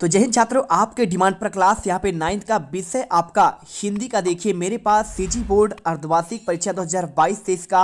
तो जय हिंद छात्रों आपके डिमांड पर क्लास यहाँ पे नाइन्थ का विषय आपका हिंदी का देखिए मेरे पास सीजी बोर्ड अर्धवार्षिक परीक्षा 2022 तेईस का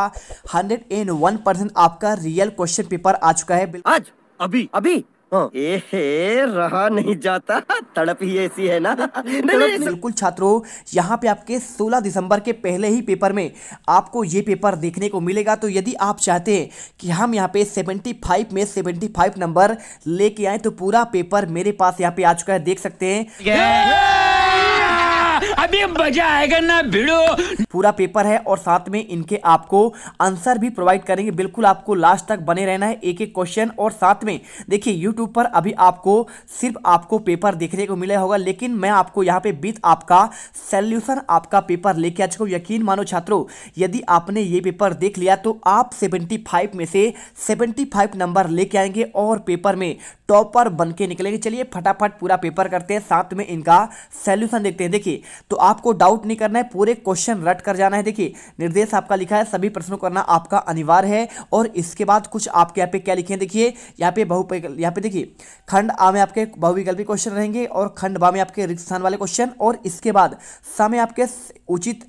हंड्रेड एंड वन परसेंट आपका रियल क्वेश्चन पेपर आ चुका है आज अभी अभी हाँ। रहा नहीं जाता तड़प ही ऐसी है ना नहीं बिल्कुल छात्रों यहाँ पे आपके 16 दिसंबर के पहले ही पेपर में आपको ये पेपर देखने को मिलेगा तो यदि आप चाहते हैं कि हम यहाँ पे 75 में 75 नंबर लेके आए तो पूरा पेपर मेरे पास यहाँ पे आ चुका है देख सकते हैं अभी मजा आएगा ना भिड़ो पूरा पेपर है और साथ में इनके आपको आंसर भी प्रोवाइड करेंगे बिल्कुल आपको लास्ट तक बने रहना है एक एक क्वेश्चन और साथ में देखिए यूट्यूब पर अभी आपको सिर्फ आपको पेपर देखने को मिला होगा लेकिन मैं आपको यहाँ पे बीत आपका सोल्यूशन आपका पेपर लेके आ चुका हूँ यकीन मानो छात्रों यदि आपने ये पेपर देख लिया तो आप फाइव में से फाइव नंबर लेके आएंगे और पेपर में टॉपर बन के निकलेंगे चलिए फटाफट पूरा पेपर करते हैं साथ में इनका सोल्यूशन देखते हैं देखिए तो आपको डाउट नहीं करना है पूरे क्वेश्चन रट कर जाना है देखिए निर्देश आपका लिखा है सभी प्रश्नों करना आपका अनिवार्य है और इसके बाद कुछ आपके यहाँ पे क्या लिखे देखिए यहाँ पे बहु यहाँ पे देखिए खंड आ में आपके बहुविकल्पी क्वेश्चन रहेंगे और खंड बा में आपके रिक्त स्थान वाले क्वेश्चन और इसके बाद समय आपके उचित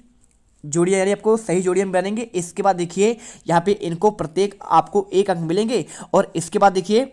जोड़िया यानी आपको सही जोड़िया में बनेंगे इसके बाद देखिए यहाँ पे इनको प्रत्येक आपको एक अंक मिलेंगे और इसके बाद देखिए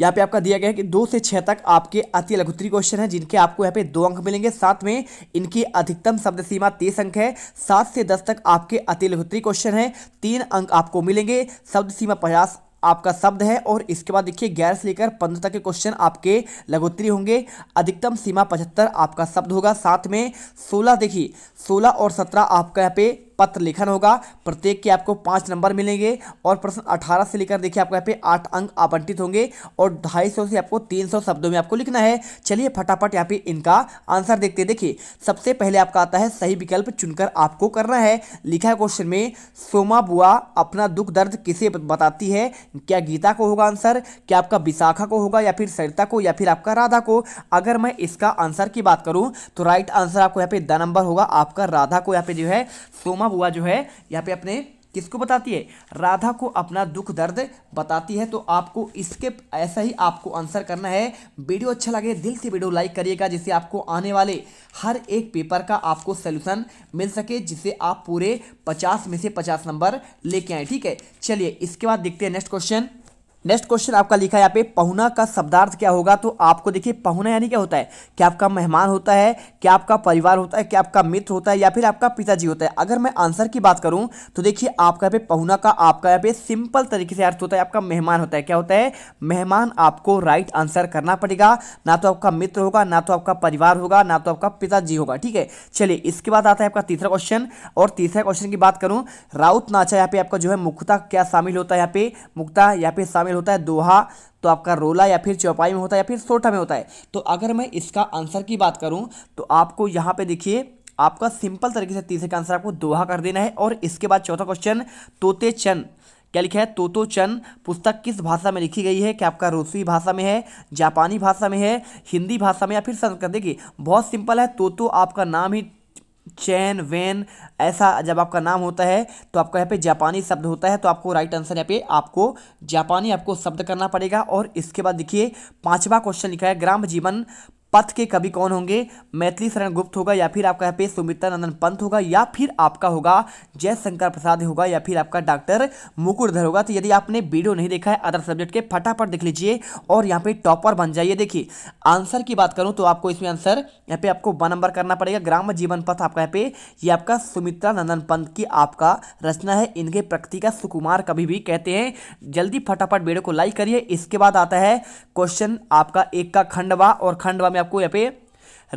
यहाँ पे आपका दिया गया है कि दो से छः तक आपके अति लघुतरी क्वेश्चन है जिनके आपको यहाँ पे दो अंक मिलेंगे साथ में इनकी अधिकतम शब्द सीमा तीस अंक है सात से दस तक आपके अति लघुतरी क्वेश्चन है तीन अंक आपको मिलेंगे शब्द सीमा पचास आपका शब्द है और इसके बाद देखिए ग्यारह से लेकर पंद्रह तक के क्वेश्चन आपके लघुतरी होंगे अधिकतम सीमा पचहत्तर आपका शब्द होगा साथ में सोलह देखिए सोलह और सत्रह आपका यहाँ पे पत्र लिखन होगा प्रत्येक के आपको पाँच नंबर मिलेंगे और प्रश्न अठारह से लेकर देखिए आपको यहाँ पे आठ अंक आवंटित होंगे और ढाई सौ से आपको तीन सौ शब्दों में आपको लिखना है चलिए फटाफट यहाँ पे इनका आंसर देखते हैं देखिए सबसे पहले आपका आता है सही विकल्प चुनकर आपको करना है लिखा है क्वेश्चन में सोमा बुआ अपना दुख दर्द किसे बताती है क्या गीता को होगा आंसर क्या आपका विशाखा को होगा या फिर सरिता को या फिर आपका राधा को अगर मैं इसका आंसर की बात करूँ तो राइट आंसर आपको यहाँ पे द नंबर होगा आपका राधा को यहाँ पे जो है सोमा हुआ जो है यहाँ पे अपने किसको बताती है राधा को अपना दुख दर्द बताती है तो आपको इसके ऐसा ही आपको आंसर करना है वीडियो अच्छा लगे दिल से वीडियो लाइक करिएगा जिससे आपको आने वाले हर एक पेपर का आपको सोल्यूशन मिल सके जिससे आप पूरे पचास में से पचास नंबर लेके आए ठीक है चलिए इसके बाद देखते हैं नेक्स्ट क्वेश्चन नेक्स्ट क्वेश्चन आपका लिखा है यहाँ पे पहुना का शब्दार्थ क्या होगा तो आपको देखिए पहुना यानी क्या होता है क्या आपका मेहमान होता है क्या आपका परिवार होता है क्या आपका मित्र होता है या फिर आपका पिताजी होता है अगर मैं आंसर की बात करूं तो देखिए आपका यहाँ पे पहुना का आपका यहाँ पे सिंपल तरीके से अर्थ होता है आपका मेहमान होता है क्या होता है मेहमान आपको राइट आंसर करना पड़ेगा ना तो आपका मित्र होगा ना तो आपका परिवार होगा ना तो आपका पिताजी होगा ठीक है चलिए इसके बाद आता है आपका तीसरा क्वेश्चन और तीसरा क्वेश्चन की बात करूँ राउत नाचा यहाँ पे आपका जो है मुक्ता क्या शामिल होता है यहाँ पे मुक्ता यहाँ पे शामिल शामिल होता है दोहा तो आपका रोला या फिर चौपाई में होता है या फिर सोठा में होता है तो अगर मैं इसका आंसर की बात करूँ तो आपको यहाँ पर देखिए आपका सिंपल तरीके से तीसरे का आंसर आपको दोहा कर देना है और इसके बाद चौथा क्वेश्चन तोते चंद क्या लिखा है तोतो चंद पुस्तक किस भाषा में लिखी गई है क्या आपका रूसी भाषा में है जापानी भाषा में है हिंदी भाषा में या फिर संस्कृत देखिए बहुत सिंपल है तोतो आपका नाम ही चैन वैन ऐसा जब आपका नाम होता है तो आपका यहाँ पे जापानी शब्द होता है तो आपको राइट आंसर यहाँ पे आपको जापानी आपको शब्द करना पड़ेगा और इसके बाद देखिए पांचवा क्वेश्चन लिखा है ग्राम जीवन पथ के कवि कौन होंगे मैथिली शरण गुप्त होगा या फिर आपका यहाँ पे सुमित्रा नंदन पंत होगा या फिर आपका होगा जयशंकर प्रसाद होगा या फिर आपका डॉक्टर मुकुरधर होगा तो यदि आपने वीडियो नहीं देखा है अदर सब्जेक्ट के फटाफट देख लीजिए और यहाँ पे टॉपर बन जाइए देखिए आंसर की बात करूँ तो आपको इसमें आंसर यहाँ पे आपको वन नंबर करना पड़ेगा ग्राम जीवन पथ आपका यहाँ पे ये आपका सुमित्रा नंदन पंत की आपका रचना है इनके प्रकृति का सुकुमार कभी भी कहते हैं जल्दी फटाफट वीडियो को लाइक करिए इसके बाद आता है क्वेश्चन आपका एक का खंडवा और खंडवा में में आपको यहाँ पे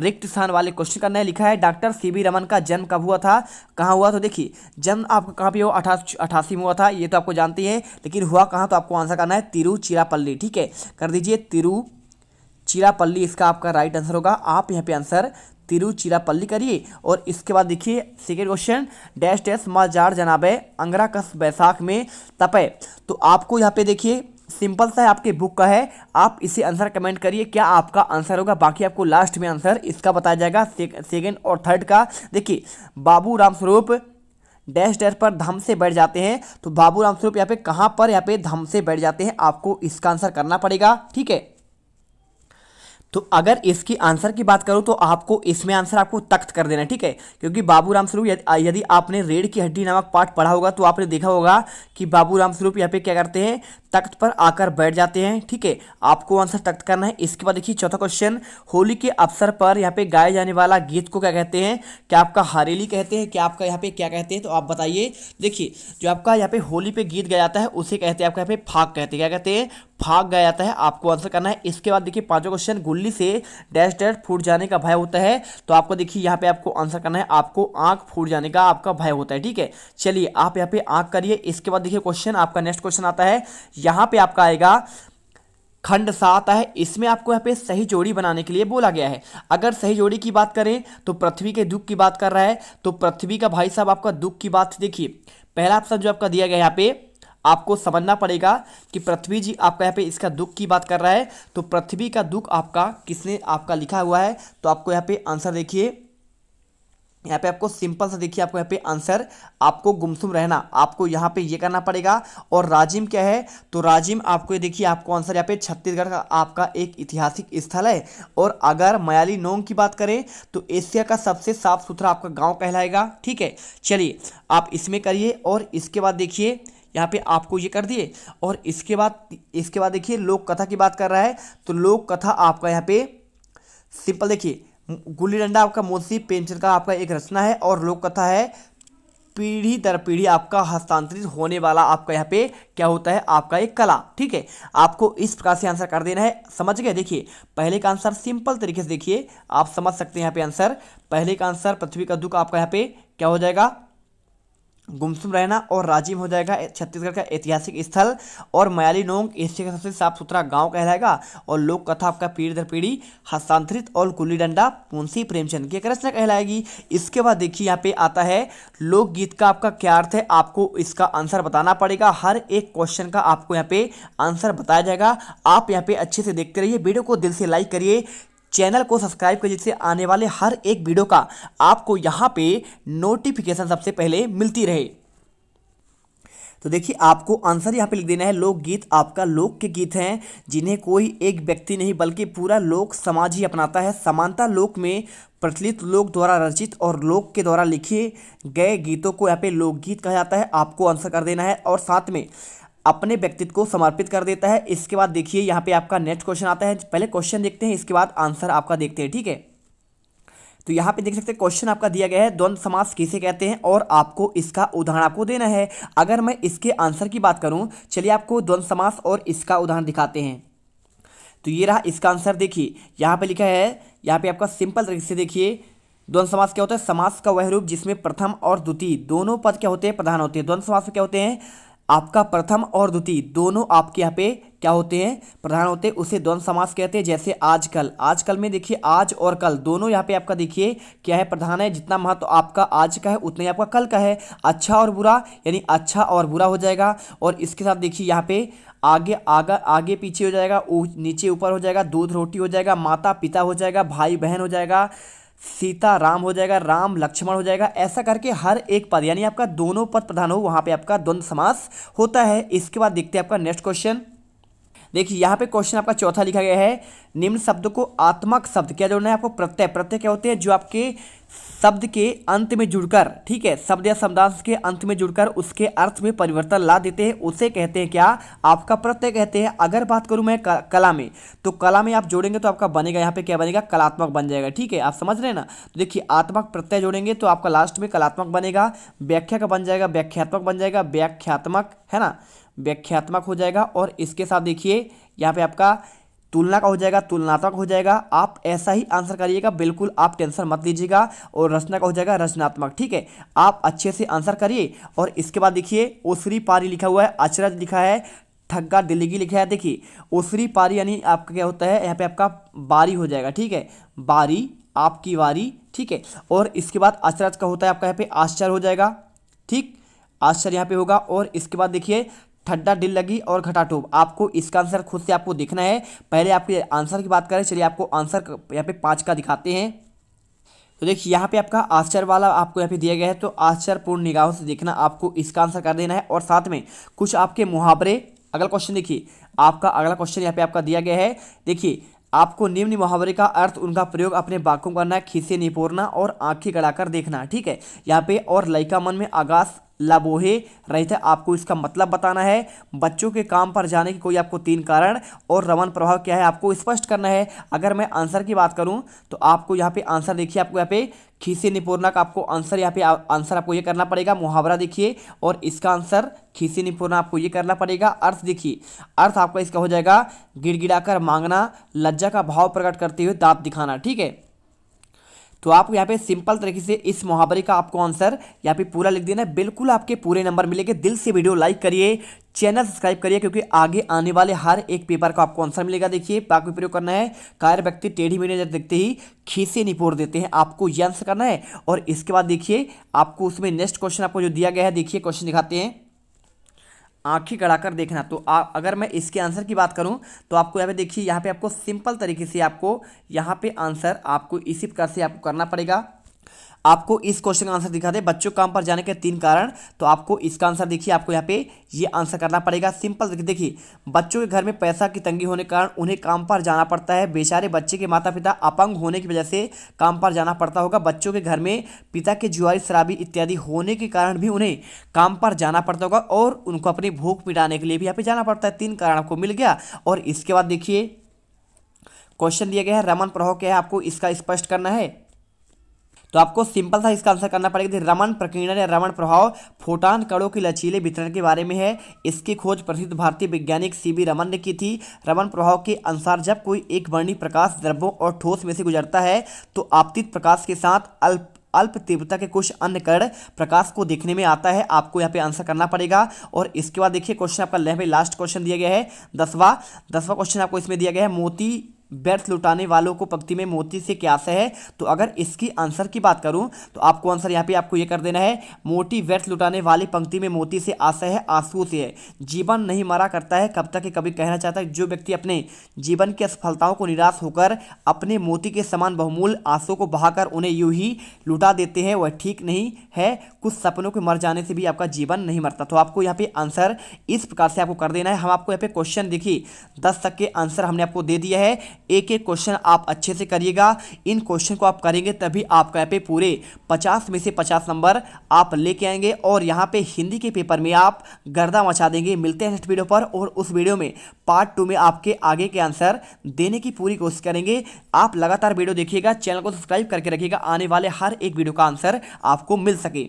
रिक्त स्थान वाले क्वेश्चन करना है लिखा है डॉक्टर सी बी रमन का जन्म कब हुआ था कहाँ हुआ तो देखिए जन्म आपका कहाँ पे हो अठा अठासी में हुआ था ये तो आपको जानती है लेकिन हुआ कहाँ तो आपको आंसर करना है तिरुचिरापल्ली ठीक है कर दीजिए तिरुचिरापल्ली इसका आपका राइट आंसर होगा आप यहाँ पे आंसर तिरुचिरापल्ली करिए और इसके बाद देखिए सेकेंड क्वेश्चन डैश डैश मजार जनाबे अंगरा कस बैसाख में तपे तो आपको यहाँ पे देखिए सिंपल सा आपके बुक का है आप इसे आंसर कमेंट करिए क्या आपका आंसर होगा बाकी आपको लास्ट में आंसर इसका बताया जाएगा सेकेंड और थर्ड का देखिए बाबू राम स्वरूप डैश डैश पर धम से बैठ जाते हैं तो बाबू राम स्वरूप यहाँ पे कहाँ पर यहाँ पे धम से बैठ जाते हैं आपको इसका आंसर करना पड़ेगा ठीक है तो अगर इसकी आंसर की बात करूँ तो आपको इसमें आंसर आपको तख्त कर देना ठीक है क्योंकि बाबू राम स्वरूप यदि आपने रेड की हड्डी नामक पाठ पढ़ा होगा तो आपने देखा होगा कि बाबू राम स्वरूप यहाँ पे क्या करते हैं तख्त पर आकर बैठ जाते हैं ठीक है आपको आंसर तख्त करना है इसके बाद देखिए चौथा क्वेश्चन होली के अवसर पर यहाँ पे गाए जाने वाला गीत को क्या कहते हैं क्या आपका हरेली कहते हैं क्या आपका यहाँ पे क्या कहते हैं तो आप बताइए देखिए जो आपका यहाँ पे होली पे गीत गाया जाता है उसे कहते हैं आपका यहाँ पे फाक कहते हैं क्या कहते हैं फाक गया जाता है आपको आंसर करना है इसके बाद देखिए पाँचों क्वेश्चन गुल्ली से डैश डैश फूट जाने का भय होता है तो आपको देखिए यहाँ पे आपको आंसर करना है आपको आंख फूट जाने का आपका भय होता है ठीक है चलिए आप यहाँ पे आंख करिए इसके बाद देखिए क्वेश्चन आपका नेक्स्ट क्वेश्चन आता है यहां पे आपका आएगा खंड सात है इसमें आपको यहाँ पे सही जोड़ी बनाने के लिए बोला गया है अगर सही जोड़ी की बात करें तो पृथ्वी के दुख की बात कर रहा है तो पृथ्वी का भाई साहब आपका दुख की बात देखिए पहला ऑप्शन जो आपका दिया गया यहाँ पे आपको समझना पड़ेगा कि पृथ्वी जी आपका यहाँ पे इसका दुख की बात कर रहा है तो पृथ्वी का दुख आपका किसने आपका लिखा हुआ है तो आपको यहाँ पे आंसर देखिए यहाँ पे आपको सिंपल सा देखिए आपको यहाँ पे आंसर आपको गुमसुम रहना आपको यहाँ पे ये करना पड़ेगा और राजिम क्या है तो राजिम आपको ये देखिए आपको आंसर यहाँ पे छत्तीसगढ़ का आपका एक ऐतिहासिक स्थल है और अगर मयाली नोंग की बात करें तो एशिया का सबसे साफ सुथरा आपका गाँव कहलाएगा ठीक है चलिए आप इसमें करिए और इसके बाद देखिए यहाँ पे आपको ये कर दिए और इसके बाद इसके बाद देखिए लोक कथा की बात कर रहा है तो लोक कथा आपका यहाँ पे सिंपल देखिए गुल्ली डंडा आपका मोसी पेंशन का आपका एक रचना है और लोक कथा है पीढ़ी दर पीढ़ी आपका हस्तांतरित होने वाला आपका यहाँ पे क्या होता है आपका एक कला ठीक है आपको इस प्रकार से आंसर कर देना है समझ गए देखिए पहले का आंसर सिंपल तरीके से देखिए आप समझ सकते हैं यहाँ पे आंसर पहले का आंसर पृथ्वी का दुख आपका यहाँ पे क्या हो जाएगा गुमसुम रहना और राजिम हो जाएगा छत्तीसगढ़ का ऐतिहासिक स्थल और मयाली नोंग एशिया का सबसे साफ सुथरा गांव कहलाएगा और लोक कथा आपका पीढ़ी दर पीढ़ी हस्तांतरित और गुल्ली डंडा मुंशी प्रेमचंद की रचना कहलाएगी इसके बाद देखिए यहाँ पे आता है लोकगीत का आपका क्या अर्थ है आपको इसका आंसर बताना पड़ेगा हर एक क्वेश्चन का आपको यहाँ पे आंसर बताया जाएगा आप यहाँ पे अच्छे से देखते रहिए वीडियो को दिल से लाइक करिए चैनल को सब्सक्राइब करें जिससे आने वाले हर एक वीडियो का आपको यहाँ पे नोटिफिकेशन सबसे पहले मिलती रहे तो देखिए आपको आंसर यहाँ पे लिख देना है लोकगीत आपका लोक के गीत हैं जिन्हें कोई एक व्यक्ति नहीं बल्कि पूरा लोक समाज ही अपनाता है समानता लोक में प्रचलित लोक द्वारा रचित और लोक के द्वारा लिखे गए गीतों को यहाँ पे लोकगीत कहा जाता है आपको आंसर कर देना है और साथ में अपने व्यक्तित्व को समर्पित कर देता है इसके बाद देखिए यहाँ पे आपका नेक्स्ट क्वेश्चन आता है पहले क्वेश्चन देखते हैं इसके बाद आंसर आपका देखते हैं ठीक है तो यहाँ पे देख सकते हैं क्वेश्चन आपका दिया गया है द्वंद्व समास किसे कहते हैं और आपको इसका उदाहरण आपको देना है अगर मैं इसके आंसर की बात करूँ चलिए आपको द्वंद्व समास और इसका उदाहरण दिखाते हैं तो ये रहा इसका आंसर देखिए यहाँ पर लिखा है यहाँ पे आपका सिंपल तरीके से देखिए द्वंद समास क्या होता है समास का वह रूप जिसमें प्रथम और द्वितीय दोनों पद क्या होते हैं प्रधान होते हैं द्वंद समास क्या होते हैं आपका प्रथम और द्वितीय दोनों आपके यहाँ पे क्या होते हैं प्रधान होते हैं उसे द्वंद समास कहते हैं जैसे आजकल आजकल में देखिए आज और कल दोनों यहाँ पे आपका देखिए क्या है प्रधान है जितना महत्व तो आपका आज का है उतना ही आपका कल का है अच्छा और बुरा यानी अच्छा और बुरा हो जाएगा और इसके साथ देखिए यहाँ पे आगे आगे आगे पीछे हो जाएगा नीचे ऊपर हो जाएगा दूध रोटी हो जाएगा माता पिता हो जाएगा भाई बहन हो जाएगा सीता राम हो जाएगा राम लक्ष्मण हो जाएगा ऐसा करके हर एक पद यानी आपका दोनों पद प्रधान हो वहां पे आपका द्वंद्व समास होता है इसके बाद देखते हैं आपका नेक्स्ट क्वेश्चन देखिए यहाँ पे क्वेश्चन आपका चौथा लिखा गया है निम्न शब्द को आत्मक शब्द क्या जोड़ना है आपको प्रत्यय प्रत्यय क्या होते हैं जो आपके शब्द के अंत में जुड़कर ठीक है शब्द या शब्दांश के अंत में जुड़कर उसके अर्थ में परिवर्तन ला देते हैं उसे कहते हैं क्या आपका प्रत्यय कहते हैं अगर बात करूं मैं कला में तो कला में आप जोड़ेंगे तो आपका बनेगा यहाँ पे क्या बनेगा कलात्मक बन जाएगा ठीक है आप समझ रहे हैं ना तो देखिए आत्मक प्रत्यय जोड़ेंगे तो आपका लास्ट में कलात्मक बनेगा व्याख्या का बन जाएगा व्याख्यात्मक बन जाएगा व्याख्यात्मक है ना व्याख्यात्मक हो जाएगा और इसके साथ देखिए यहाँ पे आपका तुलना का हो जाएगा तुलनात्मक हो जाएगा आप ऐसा ही आंसर करिएगा बिल्कुल आप टेंशन मत लीजिएगा और रचना का हो जाएगा रचनात्मक ठीक है आप अच्छे से आंसर करिए और इसके बाद देखिए ओसरी पारी लिखा हुआ है अचरज लिखा है ठग्गा दिल्ली लिखा है देखिए ओसरी पारी यानी आपका क्या होता है यहाँ पे आपका बारी हो जाएगा ठीक है बारी आपकी वारी ठीक है और इसके बाद अचरज का होता है आपका यहाँ पे आश्चर्य हो जाएगा ठीक आश्चर्य यहाँ पे होगा और इसके बाद देखिए ठंडा डिल लगी और टोप आपको इसका आंसर खुद से आपको देखना है पहले आपके आंसर की बात करें चलिए आपको आंसर यहाँ पे पाँच का दिखाते हैं तो देखिए यहाँ पे आपका आश्चर्य वाला आपको यहाँ पे दिया गया है तो आश्चर्यपूर्ण निगाहों से देखना आपको इसका आंसर कर देना है और साथ में कुछ आपके मुहावरे अगला क्वेश्चन देखिए आपका अगला क्वेश्चन यहाँ पे आपका दिया गया है देखिए आपको निम्न मुहावरे का अर्थ उनका प्रयोग अपने बाकों करना खीसे निपोरना और आंखें गड़ाकर देखना ठीक है यहाँ पे और लयिका मन में आगाश लबोहे रहित है आपको इसका मतलब बताना है बच्चों के काम पर जाने के कोई आपको तीन कारण और रमन प्रभाव क्या है आपको स्पष्ट करना है अगर मैं आंसर की बात करूं तो आपको यहाँ पे आंसर देखिए आपको यहाँ पे खीसे निपुरना का आपको आंसर यहाँ पे आंसर आपको ये करना पड़ेगा मुहावरा देखिए और इसका आंसर खीसे निपुरना आपको ये करना पड़ेगा अर्थ देखिए अर्थ आपका इसका हो जाएगा गिड़गिड़ाकर मांगना लज्जा का भाव प्रकट करते हुए दाँत दिखाना ठीक है तो आप यहाँ पे सिंपल तरीके से इस मुहावरे का आपको आंसर यहाँ पे पूरा लिख देना है बिल्कुल आपके पूरे नंबर मिलेंगे दिल से वीडियो लाइक करिए चैनल सब्सक्राइब करिए क्योंकि आगे आने वाले हर एक पेपर का आपको आंसर मिलेगा देखिए पाक में प्रयोग करना है कार्य व्यक्ति टेढ़ी मेढ़ी नजर देखते ही खीसे निपोड़ देते हैं आपको ये आंसर करना है और इसके बाद देखिए आपको उसमें नेक्स्ट क्वेश्चन आपको जो दिया गया है देखिए क्वेश्चन दिखाते हैं आँखें गड़ाकर देखना तो आप अगर मैं इसके आंसर की बात करूं तो आपको यहाँ पे देखिए यहाँ पे आपको सिंपल तरीके से आपको यहाँ पे आंसर आपको इसी प्रकार से आपको करना पड़ेगा आपको इस क्वेश्चन का आंसर दिखा दे बच्चों काम पर जाने के तीन कारण तो आपको इसका आंसर देखिए आपको यहाँ पे ये आंसर करना पड़ेगा सिंपल देखिए बच्चों के घर में पैसा की तंगी होने के कारण उन्हें काम पर जाना पड़ता है बेचारे बच्चे के माता पिता अपंग होने की वजह से काम पर जाना पड़ता होगा बच्चों के घर में पिता के जुआरी शराबी इत्यादि होने के कारण भी उन्हें काम पर जाना पड़ता होगा और उनको अपनी भूख मिटाने के लिए भी यहाँ पर जाना पड़ता है तीन कारण आपको मिल गया और इसके बाद देखिए क्वेश्चन दिया गया है रमन प्रभाव क्या है आपको इसका स्पष्ट करना है तो आपको सिंपल सा इसका आंसर करना पड़ेगा रमन प्रकीर्णन या रमन प्रभाव फोटान कणों के लचीले वितरण के बारे में है इसकी खोज प्रसिद्ध भारतीय वैज्ञानिक सी बी रमन ने की थी रमन प्रभाव के अनुसार जब कोई एक वर्णी प्रकाश द्रव्यों और ठोस में से गुजरता है तो आपतित प्रकाश के साथ अल्प अल्प तीव्रता के कुछ अन्य कण प्रकाश को देखने में आता है आपको यहाँ पे आंसर करना पड़ेगा और इसके बाद देखिए क्वेश्चन आपका लह लास्ट क्वेश्चन दिया गया है दसवा दसवा क्वेश्चन आपको इसमें दिया गया है मोती व्यर्थ लुटाने वालों को पंक्ति में मोती से क्या से है तो अगर इसकी आंसर की बात करूं तो आपको आंसर यहाँ पे आपको ये कर देना है मोटी व्यर्थ लुटाने वाली पंक्ति में मोती से आशय है आंसू से है जीवन नहीं मरा करता है कब तक कभी कहना चाहता है जो व्यक्ति अपने जीवन की असफलताओं को निराश होकर अपने मोती के समान बहुमूल आंसू को बहाकर उन्हें यूं ही लुटा देते हैं वह ठीक नहीं है कुछ सपनों के मर जाने से भी आपका जीवन नहीं मरता तो आपको यहाँ पे आंसर इस प्रकार से आपको कर देना है हम आपको यहाँ पे क्वेश्चन देखिए दस तक के आंसर हमने आपको दे दिया है एक एक क्वेश्चन आप अच्छे से करिएगा इन क्वेश्चन को आप करेंगे तभी आप यहाँ पे पूरे पचास में से पचास नंबर आप लेके आएंगे और यहाँ पे हिंदी के पेपर में आप गर्दा मचा देंगे मिलते हैं नेक्स्ट वीडियो पर और उस वीडियो में पार्ट टू में आपके आगे के आंसर देने की पूरी कोशिश करेंगे आप लगातार वीडियो देखिएगा चैनल को सब्सक्राइब करके रखिएगा आने वाले हर एक वीडियो का आंसर आपको मिल सके